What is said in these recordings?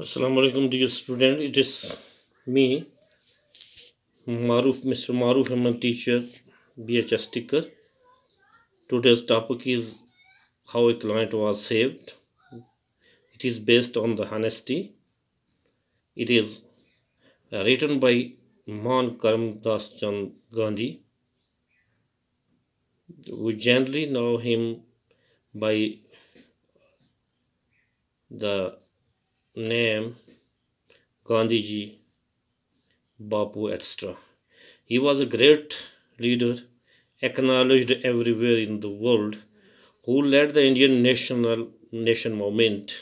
Assalamu alaikum dear student it is me Maruf Mr. Maruf Ahmed teacher BHS sticker today's topic is how a client was saved it is based on the honesty it is written by Man Das Chand Gandhi we generally know him by the name Gandhiji, Bapu, etc. He was a great leader, acknowledged everywhere in the world, who led the Indian national nation movement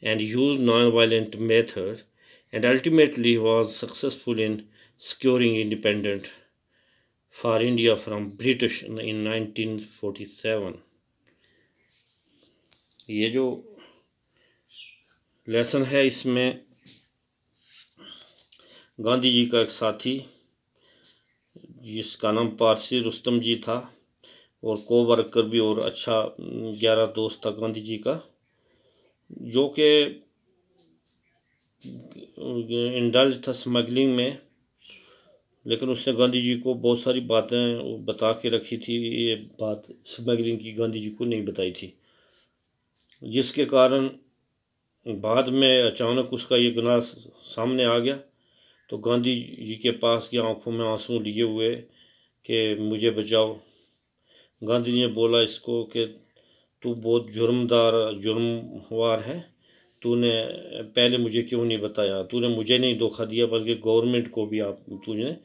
and used non-violent methods and ultimately was successful in securing independence for India from British in 1947. ये जो lesson है इसमें गांधी जी का एक साथी जिसका नाम पारसी रुस्तम जी था और को वर्कर भी और अच्छा ग्यारह दोस्त था गांधी जी का जो कि इंडल्ज था स्मगलिंग में लेकिन उसने गांधी जी को बहुत सारी बातें बता के रखी थी ये बात स्मगलिंग की गांधी जी को नहीं बताई थी जिसके कारण बाद में अचानक उसका ये गुनाह सामने आ गया तो गांधी जी के पास की आंखों में आंसू लिए हुए कि मुझे बचाओ गांधी जी ने बोला इसको कि तू बहुत जुर्मदार जुर्मवार है तूने पहले मुझे क्यों नहीं बताया तूने मुझे नहीं धोखा दिया बल्कि गवर्नमेंट को भी आप तूने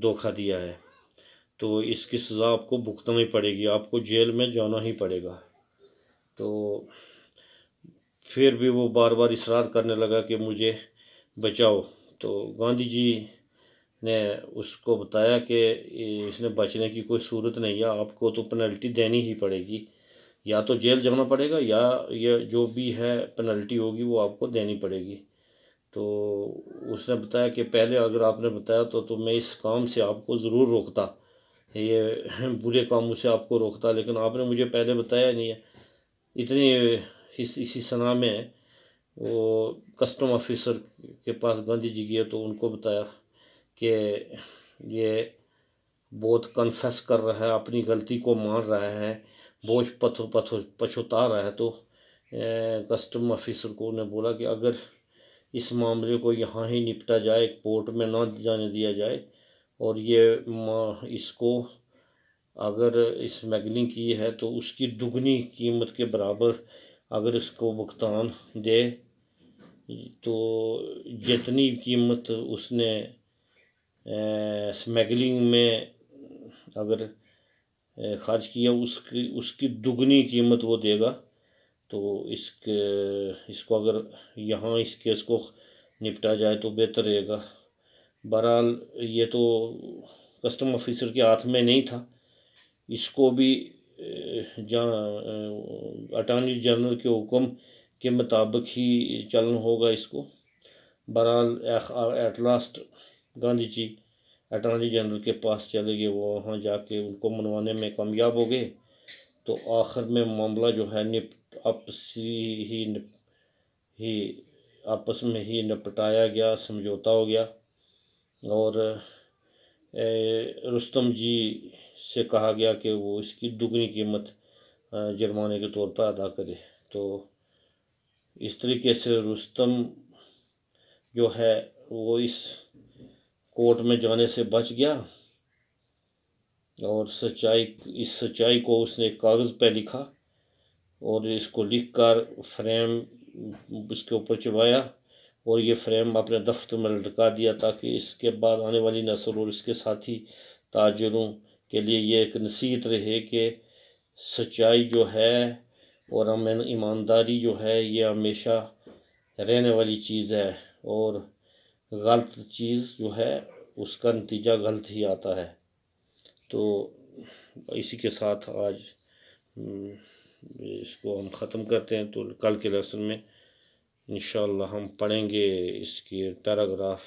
धोखा दिया है तो इसकी सज़ा आपको भुगतना ही पड़ेगी आपको जेल में जाना ही पड़ेगा तो फिर भी वो बार बार इसरार करने लगा कि मुझे बचाओ तो गांधी जी ने उसको बताया कि इसने बचने की कोई सूरत नहीं है आपको तो पेनल्टी देनी ही पड़ेगी या तो जेल जाना पड़ेगा या ये जो भी है पेनल्टी होगी वो आपको देनी पड़ेगी तो उसने बताया कि पहले अगर आपने बताया तो तो मैं इस काम से आपको ज़रूर रोकता ये बुरे कामों से आपको रोकता लेकिन आपने मुझे पहले बताया नहीं है इतनी इस इसी सना में वो कस्टम ऑफिसर के पास गांधी जी गए तो उनको बताया कि ये बहुत कन्फेस कर रहा है अपनी गलती को मान रहा है बोझ पथो पथो पछुता रहा है तो कस्टम ऑफिसर को उन्हें बोला कि अगर इस मामले को यहाँ ही निपटा जाए कोर्ट में ना जाने दिया जाए और ये इसको अगर इस स्मगलिंग की है तो उसकी दुगनी कीमत के बराबर अगर इसको भुगतान दे तो जितनी कीमत उसने स्मगलिंग में अगर खर्च किया उसकी उसकी दुगनी कीमत वो देगा तो इसके इसको अगर यहाँ इस केस को निपटा जाए तो बेहतर रहेगा बहरहाल ये तो कस्टम ऑफिसर के हाथ में नहीं था इसको भी अटॉर्नी जनरल के हुक्म के मुताबिक ही चलन होगा इसको बहरहाल at last Gandhi ji attorney general के पास चले गए वो वहाँ जाके उनको मनवाने में कामयाब हो गए तो आखिर में मामला जो है निप आपसी ही निप, ही आपस में ही निपटाया गया समझौता हो गया और रुस्तम जी से कहा गया कि वो इसकी दुगनी कीमत जुर्माने के तौर पर अदा करे तो इस तरीके से रुस्तम जो है वो इस कोर्ट में जाने से बच गया और सच्चाई इस सच्चाई को उसने कागज़ पे लिखा और इसको लिख कर फ्रेम इसके ऊपर चबाया और ये फ्रेम अपने दफ्तर में लटका दिया ताकि इसके बाद आने वाली नसल और इसके साथी ताजरों के लिए ये एक नसीहत रहे कि सच्चाई जो है और अमन ईमानदारी जो है ये हमेशा रहने वाली चीज़ है और गलत चीज़ जो है उसका नतीजा गलत ही आता है तो इसी के साथ आज हम्म, इसको हम ख़त्म करते हैं तो कल के लेसन में इन हम पढ़ेंगे इसके पैराग्राफ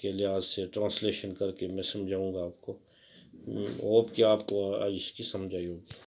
के लिहाज से ट्रांसलेशन करके मैं समझाऊंगा आपको हम्म, होप कि आपको इसकी समझ आई होगी